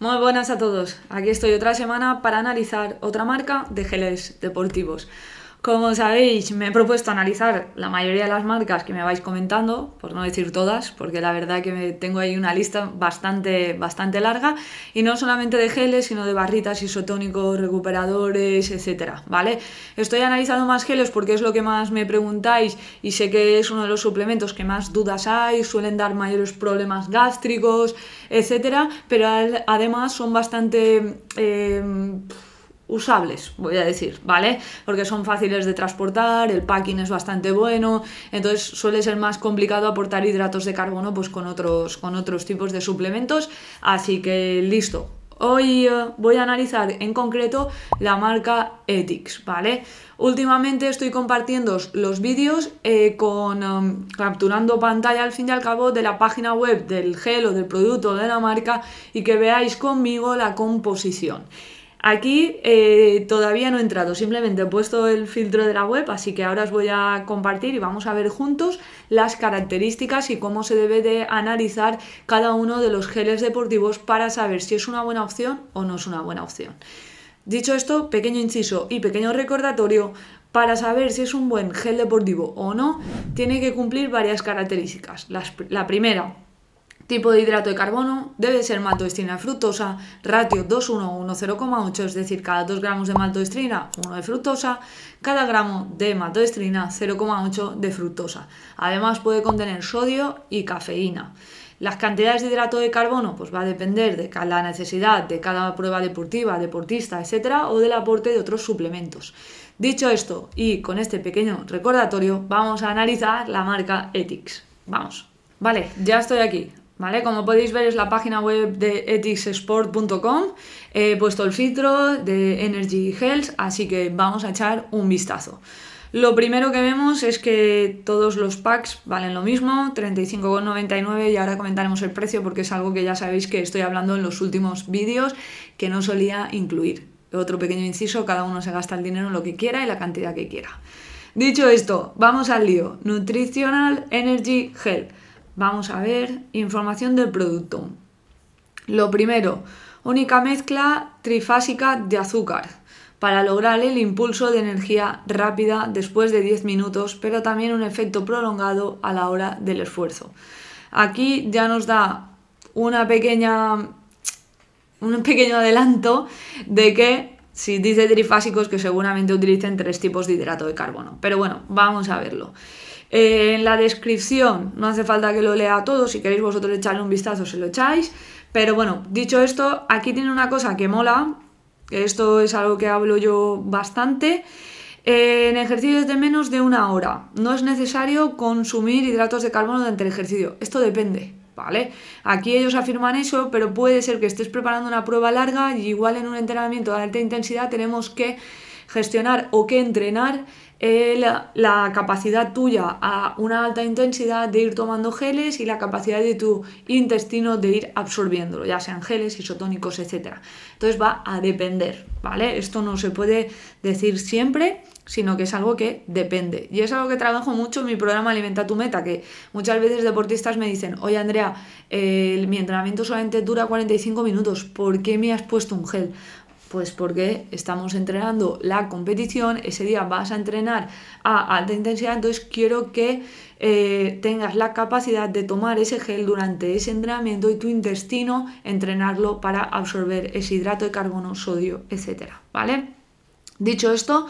Muy buenas a todos. Aquí estoy otra semana para analizar otra marca de geles deportivos. Como sabéis, me he propuesto analizar la mayoría de las marcas que me vais comentando, por no decir todas, porque la verdad que tengo ahí una lista bastante, bastante larga, y no solamente de geles, sino de barritas isotónicos, recuperadores, etcétera, ¿vale? Estoy analizando más geles porque es lo que más me preguntáis y sé que es uno de los suplementos que más dudas hay, suelen dar mayores problemas gástricos, etcétera, pero además son bastante... Eh, usables, voy a decir, ¿vale? Porque son fáciles de transportar, el packing es bastante bueno, entonces suele ser más complicado aportar hidratos de carbono pues con otros, con otros tipos de suplementos, así que listo. Hoy eh, voy a analizar en concreto la marca Etix, ¿vale? Últimamente estoy compartiendo los vídeos eh, con em, capturando pantalla al fin y al cabo de la página web del gel o del producto de la marca y que veáis conmigo la composición. Aquí eh, todavía no he entrado, simplemente he puesto el filtro de la web, así que ahora os voy a compartir y vamos a ver juntos las características y cómo se debe de analizar cada uno de los geles deportivos para saber si es una buena opción o no es una buena opción. Dicho esto, pequeño inciso y pequeño recordatorio, para saber si es un buen gel deportivo o no, tiene que cumplir varias características. la primera, Tipo de hidrato de carbono debe ser maltodextrina fructosa, ratio 2-1-1-0,8, es decir, cada 2 gramos de maltodextrina, 1 de fructosa, cada gramo de maltodextrina, 0,8 de fructosa. Además puede contener sodio y cafeína. Las cantidades de hidrato de carbono pues va a depender de la necesidad de cada prueba deportiva, deportista, etcétera, o del aporte de otros suplementos. Dicho esto, y con este pequeño recordatorio, vamos a analizar la marca Etix Vamos. Vale, ya estoy aquí. Como podéis ver es la página web de ethicsport.com, he puesto el filtro de Energy Health, así que vamos a echar un vistazo. Lo primero que vemos es que todos los packs valen lo mismo, 35,99 y ahora comentaremos el precio porque es algo que ya sabéis que estoy hablando en los últimos vídeos que no solía incluir. Otro pequeño inciso, cada uno se gasta el dinero en lo que quiera y la cantidad que quiera. Dicho esto, vamos al lío. Nutritional Energy Health. Vamos a ver, información del producto. Lo primero, única mezcla trifásica de azúcar para lograr el impulso de energía rápida después de 10 minutos, pero también un efecto prolongado a la hora del esfuerzo. Aquí ya nos da una pequeña, un pequeño adelanto de que si dice trifásicos que seguramente utilicen tres tipos de hidrato de carbono. Pero bueno, vamos a verlo. Eh, en la descripción no hace falta que lo lea todo, si queréis vosotros echarle un vistazo se lo echáis. Pero bueno, dicho esto, aquí tiene una cosa que mola, que esto es algo que hablo yo bastante. Eh, en ejercicios de menos de una hora no es necesario consumir hidratos de carbono durante el ejercicio. Esto depende. ¿vale? Aquí ellos afirman eso, pero puede ser que estés preparando una prueba larga y igual en un entrenamiento de alta intensidad tenemos que gestionar o que entrenar eh, la, capacidad tuya a una alta intensidad de ir tomando geles y la capacidad de tu intestino de ir absorbiéndolo, ya sean geles, isotónicos, etc. Entonces va a depender, ¿vale? Esto no se puede decir siempre, sino que es algo que depende. Y es algo que trabajo mucho en mi programa Alimenta tu meta, que muchas veces deportistas me dicen, oye Andrea, mi entrenamiento solamente dura 45 minutos, ¿por qué me has puesto un gel? Pues porque estamos entrenando la competición, ese día vas a entrenar a alta intensidad, entonces quiero que eh, tengas la capacidad de tomar ese gel durante ese entrenamiento y tu intestino entrenarlo para absorber ese hidrato de carbono, sodio, etcétera, ¿vale? Dicho esto,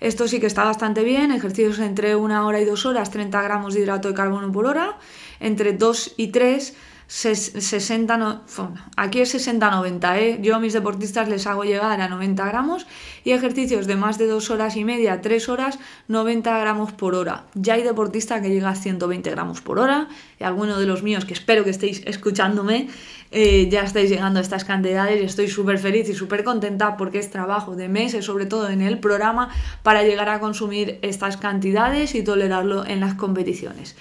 esto sí que está bastante bien, ejercicios entre una hora y dos horas, 30 gramos de hidrato de carbono por hora, entre 2 y 3 60, aquí es 60-90, eh. yo a mis deportistas les hago llegar a 90 gramos y ejercicios de más de 2 horas y media, 3 horas, 90 gramos por hora. Ya hay deportista que llega a 120 gramos por hora y alguno de los míos que espero que estéis escuchándome eh, ya estáis llegando a estas cantidades y estoy súper feliz y súper contenta porque es trabajo de meses, sobre todo en el programa, para llegar a consumir estas cantidades y tolerarlo en las competiciones.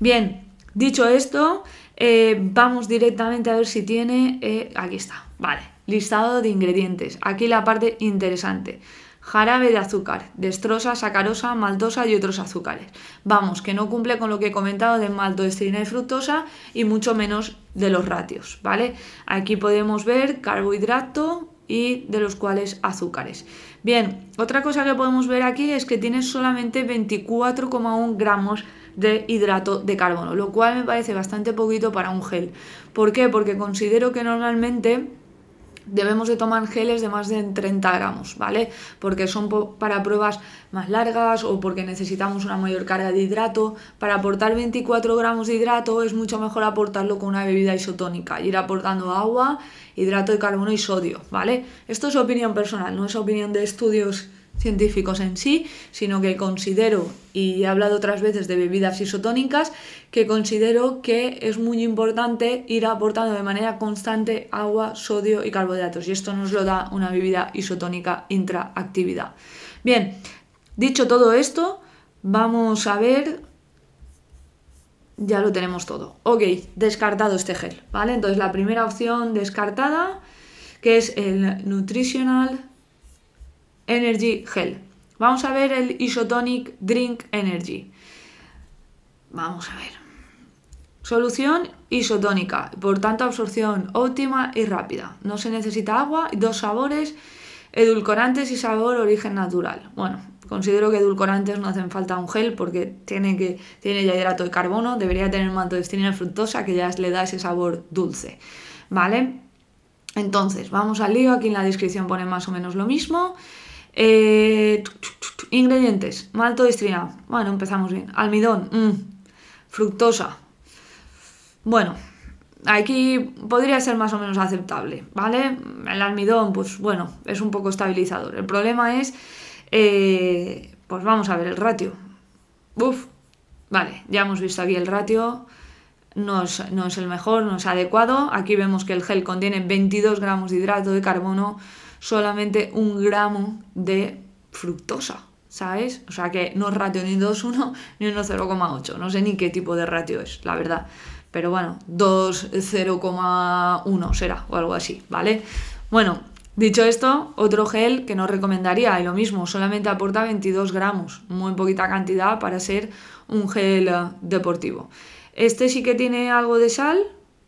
Bien, dicho esto, eh, vamos directamente a ver si tiene... Eh, aquí está, vale. Listado de ingredientes. Aquí la parte interesante. Jarabe de azúcar, destrosa, sacarosa, maltosa y otros azúcares. Vamos, que no cumple con lo que he comentado de maltodextrina y fructosa y mucho menos de los ratios, ¿vale? Aquí podemos ver carbohidrato, y de los cuales azúcares. Bien, otra cosa que podemos ver aquí es que tiene solamente 24,1 gramos de hidrato de carbono, lo cual me parece bastante poquito para un gel. ¿Por qué? Porque considero que normalmente debemos de tomar geles de más de 30 gramos, ¿vale? Porque son para pruebas más largas o porque necesitamos una mayor carga de hidrato. Para aportar 24 gramos de hidrato es mucho mejor aportarlo con una bebida isotónica, ir aportando agua, hidrato de carbono y sodio, ¿vale? Esto es opinión personal, no es opinión de estudios científicos en sí, sino que considero, y he hablado otras veces de bebidas isotónicas, que considero que es muy importante ir aportando de manera constante agua, sodio y carbohidratos, y esto nos lo da una bebida isotónica intraactividad. Bien, dicho todo esto, vamos a ver... Ya lo tenemos todo. Ok, descartado este gel, ¿vale? Entonces la primera opción descartada, que es el Nutritional Energy Gel. Vamos a ver el Isotonic Drink Energy. Vamos a ver. Solución isotónica, por tanto absorción óptima y rápida. No se necesita agua, dos sabores, edulcorantes y sabor origen natural. Bueno, considero que edulcorantes no hacen falta un gel porque tiene, que, tiene ya hidrato de carbono, debería tener mantodextrina fructosa que ya le da ese sabor dulce. ¿Vale? Entonces, vamos al lío, aquí en la descripción pone más o menos lo mismo. Eh, ingredientes: maltodextrina. Bueno, empezamos bien. Almidón, mm. fructosa. Bueno, aquí podría ser más o menos aceptable, ¿vale? El almidón, pues bueno, es un poco estabilizador. El problema es, eh, pues vamos a ver el ratio. Uf, vale, ya hemos visto aquí el ratio. No es, no es el mejor, no es adecuado. Aquí vemos que el gel contiene 22 gramos de hidrato de carbono solamente un gramo de fructosa, ¿sabes? O sea que no es ratio ni 2,1 ni 1,0,8. No sé ni qué tipo de ratio es, la verdad. Pero bueno, 2,0,1 será o algo así, ¿vale? Bueno, Dicho esto, otro gel que no recomendaría, y lo mismo, solamente aporta 22 gramos, muy poquita cantidad para ser un gel deportivo. Este sí que tiene algo de sal,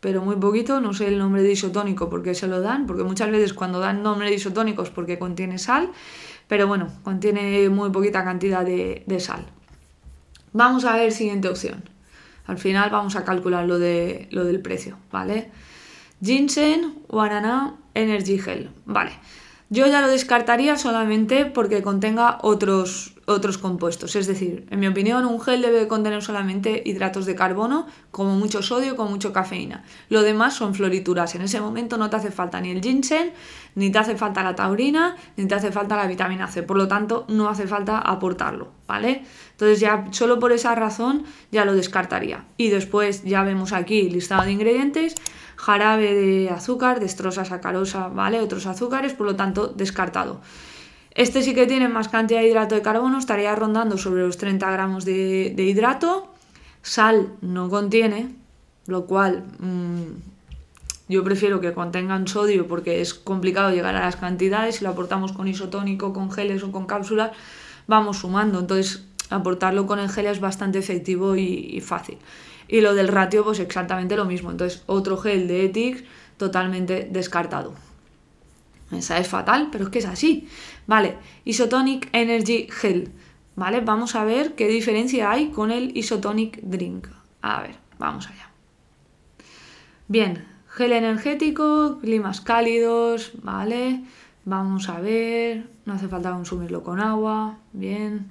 pero muy poquito, no sé el nombre de isotónico porque se lo dan, porque muchas veces cuando dan nombre de es porque contiene sal, pero bueno, contiene muy poquita cantidad de, sal. Vamos a ver siguiente opción. Al final vamos a calcular lo, de, lo del precio, ¿vale? Ginseng Guaraná Energy Gel, vale. Yo ya lo descartaría solamente porque contenga otros, otros compuestos. Es decir, en mi opinión, un gel debe contener solamente hidratos de carbono, como mucho sodio, como mucho cafeína. Lo demás son florituras. En ese momento no te hace falta ni el ginseng, ni te hace falta la taurina, ni te hace falta la vitamina C. Por lo tanto, no hace falta aportarlo, ¿vale? Entonces ya solo por esa razón ya lo descartaría. Y después ya vemos aquí listado de ingredientes jarabe de azúcar, destrosa, sacarosa, ¿vale? Otros azúcares, por lo tanto, descartado. Este sí que tiene más cantidad de hidrato de carbono, estaría rondando sobre los 30 gramos de, hidrato. Sal no contiene, lo cual mm, yo prefiero que contengan sodio porque es complicado llegar a las cantidades. Si lo aportamos con isotónico, con geles o con cápsulas, vamos sumando. Entonces, aportarlo con el gel es bastante efectivo y fácil. Y lo del ratio, pues exactamente lo mismo. Entonces, otro gel de Ethics totalmente descartado. Esa es fatal, pero es que es así. Vale, Isotonic Energy Gel. Vale, vamos a ver qué diferencia hay con el Isotonic Drink. A ver, vamos allá. Bien, gel energético, climas cálidos, vale. Vamos a ver, no hace falta consumirlo con agua, bien.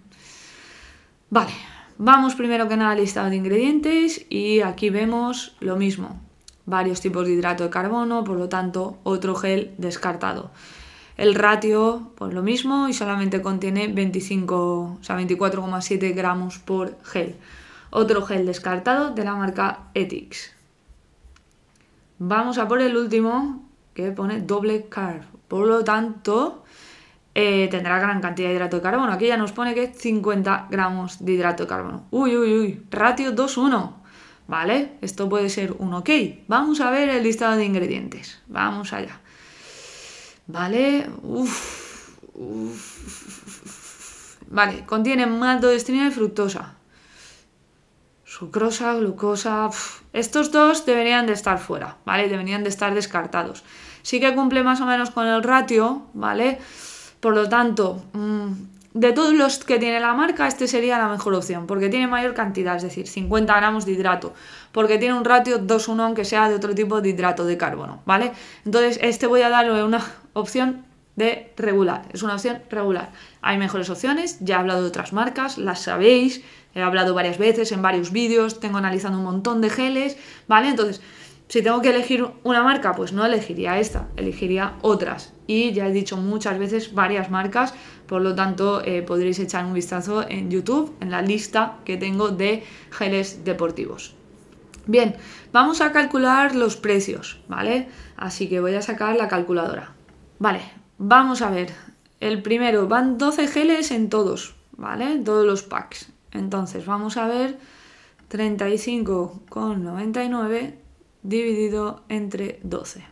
Vale, Vamos primero que nada al listado de ingredientes y aquí vemos lo mismo. Varios tipos de hidrato de carbono, por lo tanto otro gel descartado. El ratio, pues lo mismo y solamente contiene 25, o sea, 24,7 gramos por gel. Otro gel descartado de la marca Etix. Vamos a por el último que pone doble carb. Por lo tanto, eh, tendrá gran cantidad de hidrato de carbono. Aquí ya nos pone que 50 gramos de hidrato de carbono. Uy, uy, uy, ratio 2-1. ¿Vale? Esto puede ser un ok. Vamos a ver el listado de ingredientes. Vamos allá. ¿Vale? Uf, Vale, contiene maltodextrina y fructosa. Sucrosa, glucosa... Estos dos deberían de estar fuera, ¿vale? Deberían de estar descartados. Sí que cumple más o menos con el ratio, ¿vale? vale por lo tanto, mm, de todos los que tiene la marca, este sería la mejor opción, porque tiene mayor cantidad, es decir, 50 gramos de hidrato, porque tiene un ratio 2-1, aunque sea de otro tipo de hidrato de carbono, ¿vale? Entonces, este voy a darle una opción de regular, es una opción regular. Hay mejores opciones, ya he hablado de otras marcas, las sabéis, he hablado varias veces en varios vídeos, tengo analizando un montón de geles, ¿vale? Entonces, si tengo que elegir una marca, pues no elegiría esta, elegiría otras. Y ya he dicho muchas veces varias marcas, por lo tanto eh, podréis echar un vistazo en YouTube, en la lista que tengo de geles deportivos. Bien, vamos a calcular los precios, ¿vale? Así que voy a sacar la calculadora. Vale, vamos a ver. El primero, van 12 geles en todos, ¿vale? En Todos los packs. Entonces, vamos a ver 35,99 dividido entre 12.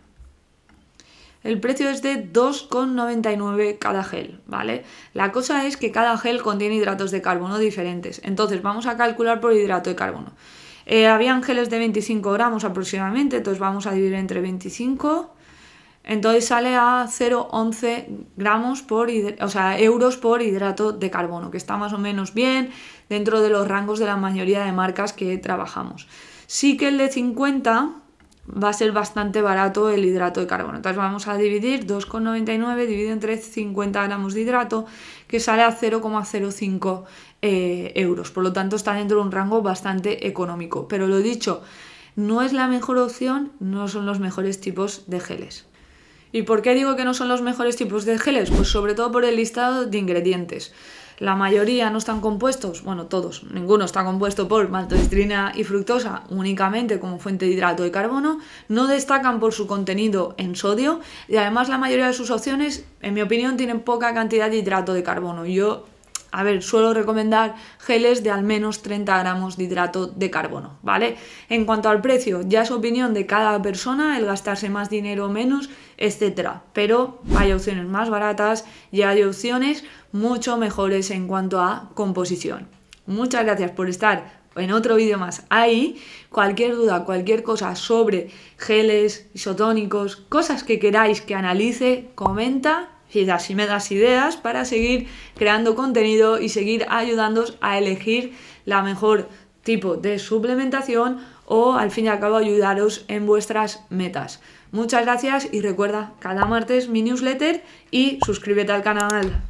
El precio es de 2,99 cada gel, ¿vale? La cosa es que cada gel contiene hidratos de carbono diferentes. Entonces vamos a calcular por hidrato de carbono. Eh, habían geles de 25 gramos aproximadamente, entonces vamos a dividir entre 25. Entonces sale a 0,11 gramos por, o sea, euros por hidrato de carbono, que está más o menos bien dentro de los rangos de la mayoría de marcas que trabajamos. Sí que el de 50 va a ser bastante barato el hidrato de carbono. Entonces vamos a dividir 2,99 dividido entre 50 gramos de hidrato, que sale a 0,05 eh, euros. Por lo tanto, está dentro de un rango bastante económico. Pero lo dicho, no es la mejor opción, no son los mejores tipos de geles. ¿Y por qué digo que no son los mejores tipos de geles? Pues sobre todo por el listado de ingredientes. La mayoría no están compuestos, bueno, todos, ninguno está compuesto por maltodextrina y fructosa únicamente como fuente de hidrato de carbono, no destacan por su contenido en sodio y además la mayoría de sus opciones, en mi opinión, tienen poca cantidad de hidrato de carbono. Yo a ver, suelo recomendar geles de al menos 30 gramos de hidrato de carbono, ¿vale? En cuanto al precio, ya es opinión de cada persona el gastarse más dinero o menos, etcétera. Pero hay opciones más baratas y hay opciones mucho mejores en cuanto a composición. Muchas gracias por estar en otro vídeo más ahí. Cualquier duda, cualquier cosa sobre geles, isotónicos, cosas que queráis que analice, comenta y así me das ideas para seguir creando contenido y seguir ayudándoos a elegir la mejor tipo de suplementación o al fin y al cabo ayudaros en vuestras metas. Muchas gracias y recuerda cada martes mi newsletter y suscríbete al canal.